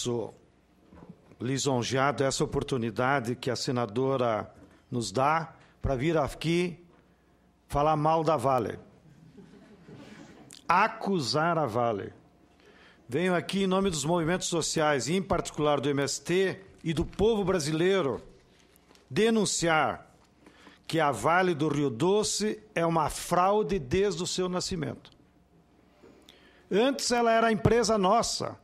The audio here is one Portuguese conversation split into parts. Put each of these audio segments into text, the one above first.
Sou lisonjeado essa oportunidade que a senadora nos dá para vir aqui falar mal da Vale. Acusar a Vale. Venho aqui em nome dos movimentos sociais, e em particular do MST e do povo brasileiro, denunciar que a Vale do Rio Doce é uma fraude desde o seu nascimento. Antes ela era empresa nossa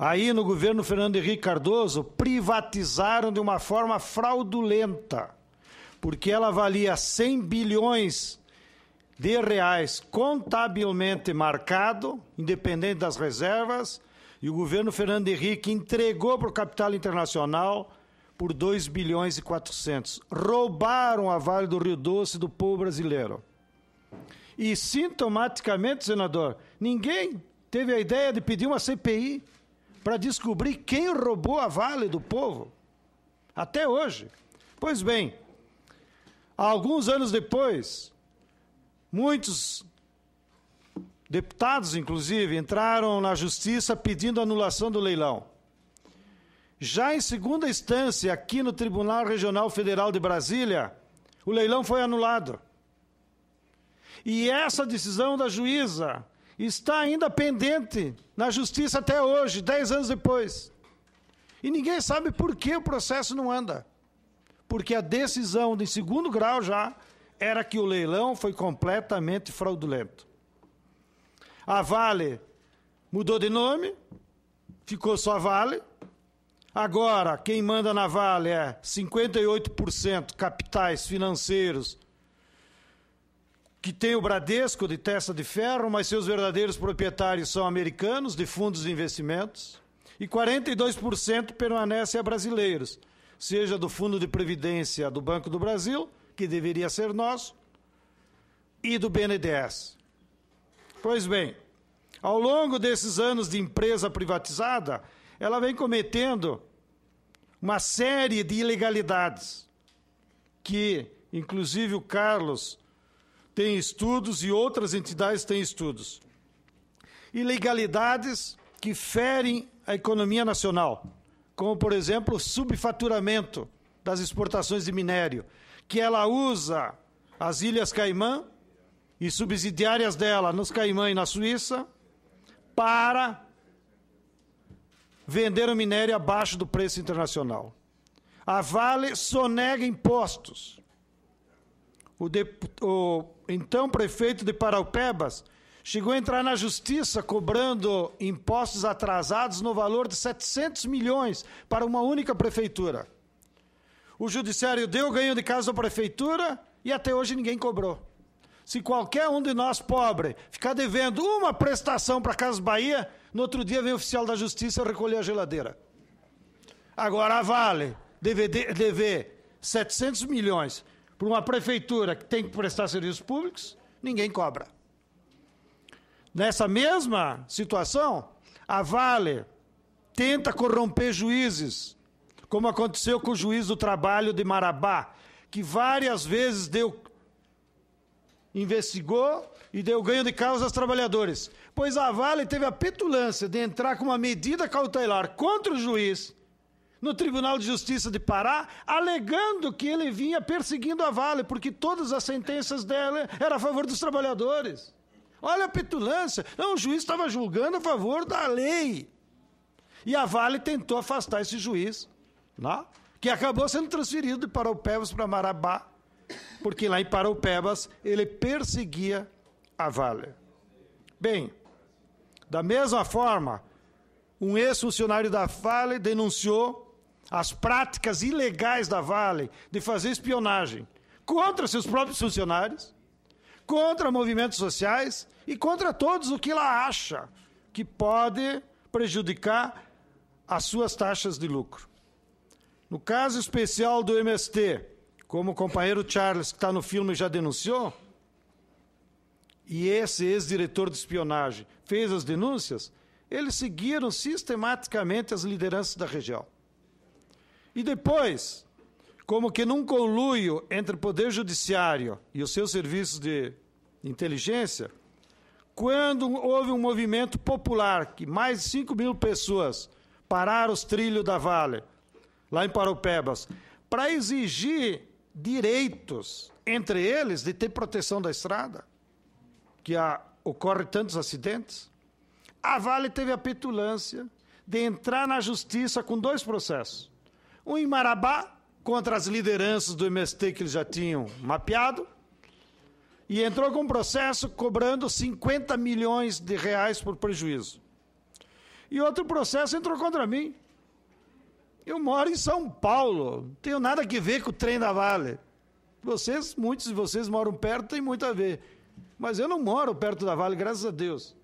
Aí no governo Fernando Henrique Cardoso privatizaram de uma forma fraudulenta, porque ela valia 100 bilhões de reais contabilmente marcado, independente das reservas, e o governo Fernando Henrique entregou para o capital internacional por 2 bilhões e 400. Roubaram a Vale do Rio Doce do povo brasileiro. E sintomaticamente, senador, ninguém teve a ideia de pedir uma CPI para descobrir quem roubou a Vale do povo. Até hoje. Pois bem, alguns anos depois, muitos deputados, inclusive, entraram na justiça pedindo anulação do leilão. Já em segunda instância, aqui no Tribunal Regional Federal de Brasília, o leilão foi anulado. E essa decisão da juíza está ainda pendente na justiça até hoje, dez anos depois. E ninguém sabe por que o processo não anda. Porque a decisão de segundo grau já era que o leilão foi completamente fraudulento. A Vale mudou de nome, ficou só Vale. Agora, quem manda na Vale é 58% capitais financeiros que tem o Bradesco de testa de ferro, mas seus verdadeiros proprietários são americanos, de fundos de investimentos, e 42% permanece a brasileiros, seja do Fundo de Previdência do Banco do Brasil, que deveria ser nosso, e do BNDES. Pois bem, ao longo desses anos de empresa privatizada, ela vem cometendo uma série de ilegalidades que, inclusive, o Carlos tem estudos e outras entidades têm estudos. Ilegalidades que ferem a economia nacional, como, por exemplo, o subfaturamento das exportações de minério, que ela usa as Ilhas Caimã e subsidiárias dela nos Caimã e na Suíça para vender o minério abaixo do preço internacional. A Vale sonega impostos o, de, o então prefeito de Paraupebas chegou a entrar na justiça cobrando impostos atrasados no valor de 700 milhões para uma única prefeitura. O judiciário deu ganho de casa à prefeitura e até hoje ninguém cobrou. Se qualquer um de nós pobre ficar devendo uma prestação para Casa Bahia, no outro dia vem o oficial da justiça recolher a geladeira. Agora Vale dever, dever 700 milhões para uma prefeitura que tem que prestar serviços públicos, ninguém cobra. Nessa mesma situação, a Vale tenta corromper juízes, como aconteceu com o juiz do trabalho de Marabá, que várias vezes deu investigou e deu ganho de causa aos trabalhadores. Pois a Vale teve a petulância de entrar com uma medida cautelar contra o juiz no Tribunal de Justiça de Pará, alegando que ele vinha perseguindo a Vale, porque todas as sentenças dela eram a favor dos trabalhadores. Olha a petulância. Não, o juiz estava julgando a favor da lei. E a Vale tentou afastar esse juiz, lá, né, que acabou sendo transferido de Paraupebas para Marabá, porque lá em Paraupebas ele perseguia a Vale. Bem, da mesma forma, um ex-funcionário da Vale denunciou as práticas ilegais da Vale de fazer espionagem contra seus próprios funcionários, contra movimentos sociais e contra todos o que ela acha que pode prejudicar as suas taxas de lucro. No caso especial do MST, como o companheiro Charles, que está no filme, já denunciou, e esse ex-diretor de espionagem fez as denúncias, eles seguiram sistematicamente as lideranças da região. E depois, como que num conluio entre o Poder Judiciário e os seus serviços de inteligência, quando houve um movimento popular que mais de 5 mil pessoas pararam os trilhos da Vale, lá em Paropebas, para exigir direitos, entre eles de ter proteção da estrada, que há, ocorre tantos acidentes, a Vale teve a petulância de entrar na justiça com dois processos. Um em Marabá, contra as lideranças do MST que eles já tinham mapeado. E entrou com um processo cobrando 50 milhões de reais por prejuízo. E outro processo entrou contra mim. Eu moro em São Paulo, não tenho nada que ver com o trem da Vale. Vocês, muitos de vocês moram perto, tem muito a ver. Mas eu não moro perto da Vale, graças a Deus.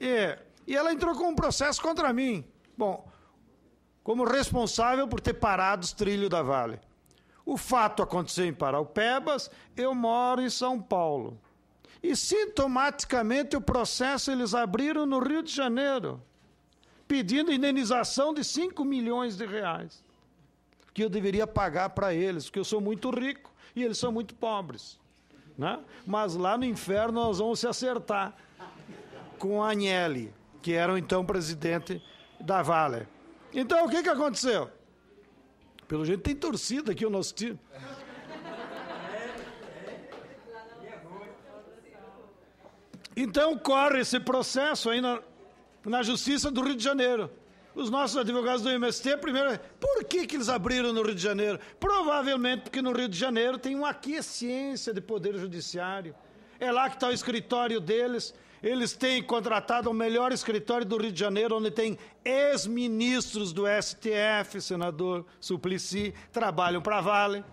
E, é, e ela entrou com um processo contra mim. Bom, como responsável por ter parado os trilhos da Vale. O fato aconteceu em Paraupebas, eu moro em São Paulo. E sintomaticamente o processo eles abriram no Rio de Janeiro, pedindo indenização de 5 milhões de reais, que eu deveria pagar para eles, porque eu sou muito rico e eles são muito pobres. Né? Mas lá no inferno nós vamos se acertar com a Agnelli, que era então presidente da Vale. Então o que, que aconteceu? Pelo jeito tem torcida aqui o nosso time. Então corre esse processo aí na, na Justiça do Rio de Janeiro. Os nossos advogados do MST, primeiro, por que, que eles abriram no Rio de Janeiro? Provavelmente porque no Rio de Janeiro tem uma aquiescência é de poder judiciário. É lá que está o escritório deles, eles têm contratado o melhor escritório do Rio de Janeiro, onde tem ex-ministros do STF, senador Suplicy, trabalham para Vale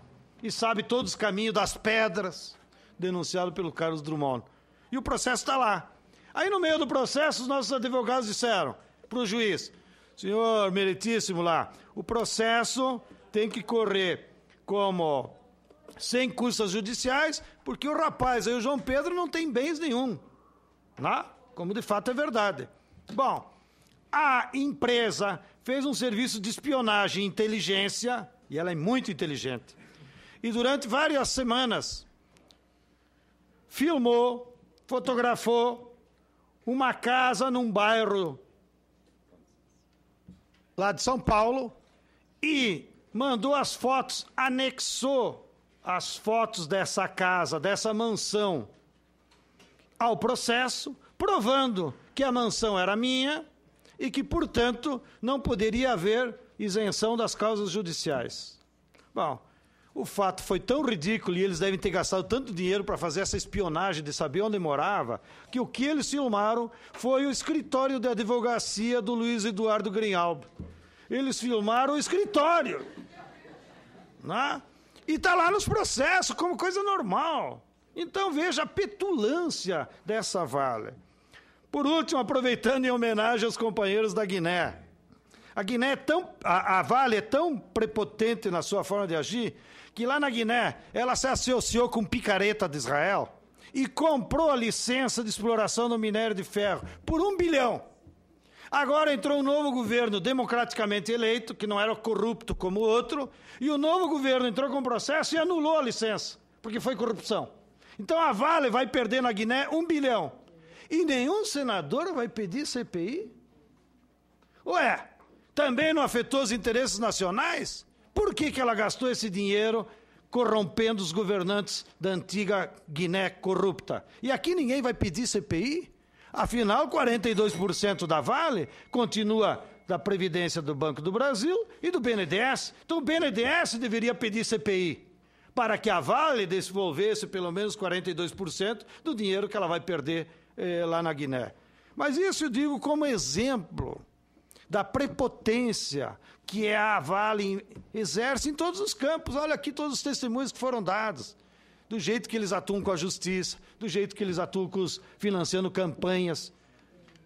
e sabe todos os caminhos das pedras, denunciado pelo Carlos Drummond. E o processo está lá. Aí, no meio do processo, os nossos advogados disseram para o juiz: senhor meritíssimo lá, o processo tem que correr como sem custas judiciais, porque o rapaz aí, o João Pedro, não tem bens nenhum né? como de fato é verdade. Bom, a empresa fez um serviço de espionagem e inteligência, e ela é muito inteligente, e durante várias semanas filmou, fotografou uma casa num bairro lá de São Paulo e mandou as fotos, anexou as fotos dessa casa, dessa mansão ao processo, provando que a mansão era minha e que, portanto, não poderia haver isenção das causas judiciais. Bom, o fato foi tão ridículo e eles devem ter gastado tanto dinheiro para fazer essa espionagem de saber onde morava, que o que eles filmaram foi o escritório de advocacia do Luiz Eduardo Grinaldo. Eles filmaram o escritório. Né? E está lá nos processos, como coisa normal. Então veja a petulância dessa Vale. Por último, aproveitando em homenagem aos companheiros da Guiné. A Guiné é tão. A, a Vale é tão prepotente na sua forma de agir que lá na Guiné ela se associou com picareta de Israel e comprou a licença de exploração do minério de ferro por um bilhão. Agora entrou um novo governo democraticamente eleito, que não era corrupto como o outro, e o novo governo entrou com processo e anulou a licença, porque foi corrupção. Então a Vale vai perder na Guiné um bilhão. E nenhum senador vai pedir CPI? Ué, também não afetou os interesses nacionais? Por que, que ela gastou esse dinheiro corrompendo os governantes da antiga Guiné corrupta? E aqui ninguém vai pedir CPI? Afinal, 42% da Vale continua da Previdência do Banco do Brasil e do BNDES. Então o BNDES deveria pedir CPI para que a Vale desenvolvesse pelo menos 42% do dinheiro que ela vai perder eh, lá na Guiné. Mas isso eu digo como exemplo da prepotência que é a Vale exerce em todos os campos. Olha aqui todos os testemunhos que foram dados. Do jeito que eles atuam com a justiça, do jeito que eles atuam com os, financiando campanhas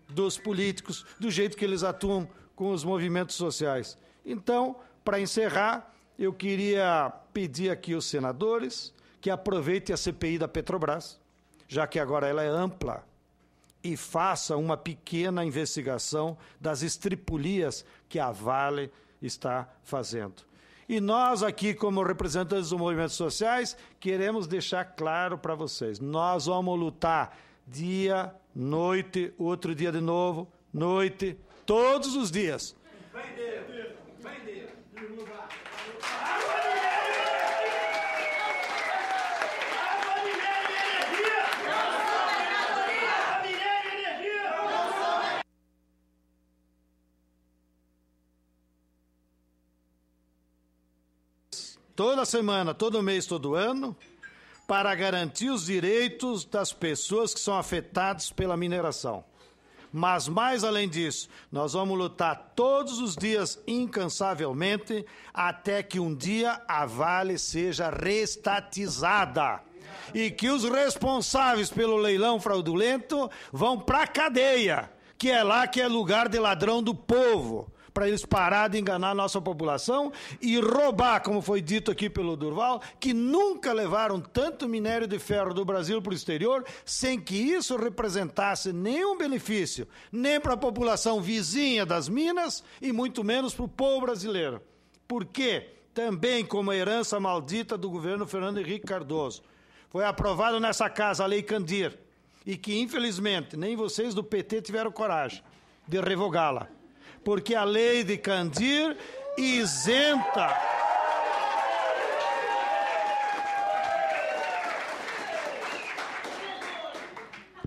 dos políticos, do jeito que eles atuam com os movimentos sociais. Então, para encerrar, eu queria pedir aqui aos senadores que aproveitem a CPI da Petrobras, já que agora ela é ampla, e faça uma pequena investigação das estripulias que a Vale está fazendo. E nós aqui, como representantes dos movimentos sociais, queremos deixar claro para vocês: nós vamos lutar dia, noite, outro dia de novo, noite, todos os dias. toda semana, todo mês, todo ano, para garantir os direitos das pessoas que são afetadas pela mineração. Mas, mais além disso, nós vamos lutar todos os dias incansavelmente até que um dia a Vale seja restatizada e que os responsáveis pelo leilão fraudulento vão para a cadeia, que é lá que é lugar de ladrão do povo para eles parar de enganar a nossa população e roubar, como foi dito aqui pelo Durval, que nunca levaram tanto minério de ferro do Brasil para o exterior sem que isso representasse nenhum benefício, nem para a população vizinha das minas e muito menos para o povo brasileiro. Por quê? Também como herança maldita do governo Fernando Henrique Cardoso. Foi aprovado nessa casa a Lei Candir e que, infelizmente, nem vocês do PT tiveram coragem de revogá-la porque a lei de Candir isenta.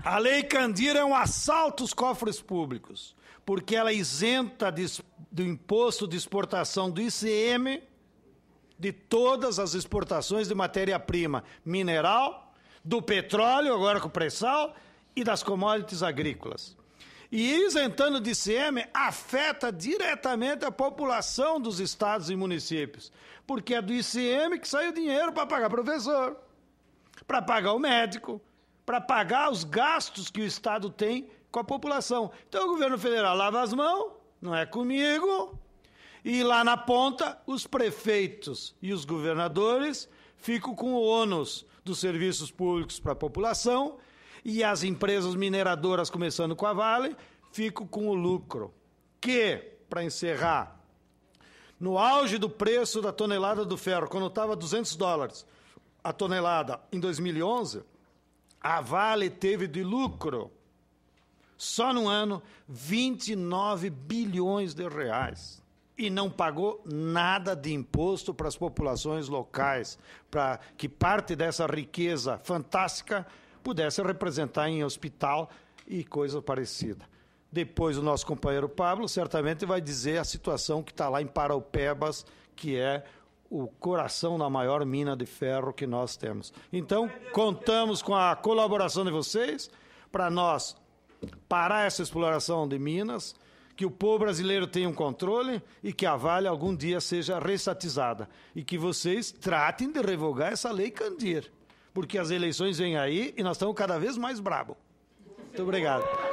A lei Candir é um assalto aos cofres públicos, porque ela isenta de, do imposto de exportação do ICM de todas as exportações de matéria-prima mineral, do petróleo, agora com pré-sal, e das commodities agrícolas. E isentando de ICM afeta diretamente a população dos estados e municípios, porque é do ICM que sai o dinheiro para pagar professor, para pagar o médico, para pagar os gastos que o estado tem com a população. Então o governo federal lava as mãos, não é comigo. E lá na ponta, os prefeitos e os governadores ficam com o ônus dos serviços públicos para a população e as empresas mineradoras, começando com a Vale, ficam com o lucro. Que, para encerrar, no auge do preço da tonelada do ferro, quando estava 200 dólares a tonelada em 2011, a Vale teve de lucro só no ano 29 bilhões de reais e não pagou nada de imposto para as populações locais, para que parte dessa riqueza fantástica pudesse representar em hospital e coisa parecida. Depois o nosso companheiro Pablo certamente vai dizer a situação que está lá em Paraupebas, que é o coração da maior mina de ferro que nós temos. Então, contamos com a colaboração de vocês para nós parar essa exploração de minas, que o povo brasileiro tenha um controle e que a Vale algum dia seja restatizada. E que vocês tratem de revogar essa lei Candir porque as eleições vêm aí e nós estamos cada vez mais brabo. Muito obrigado.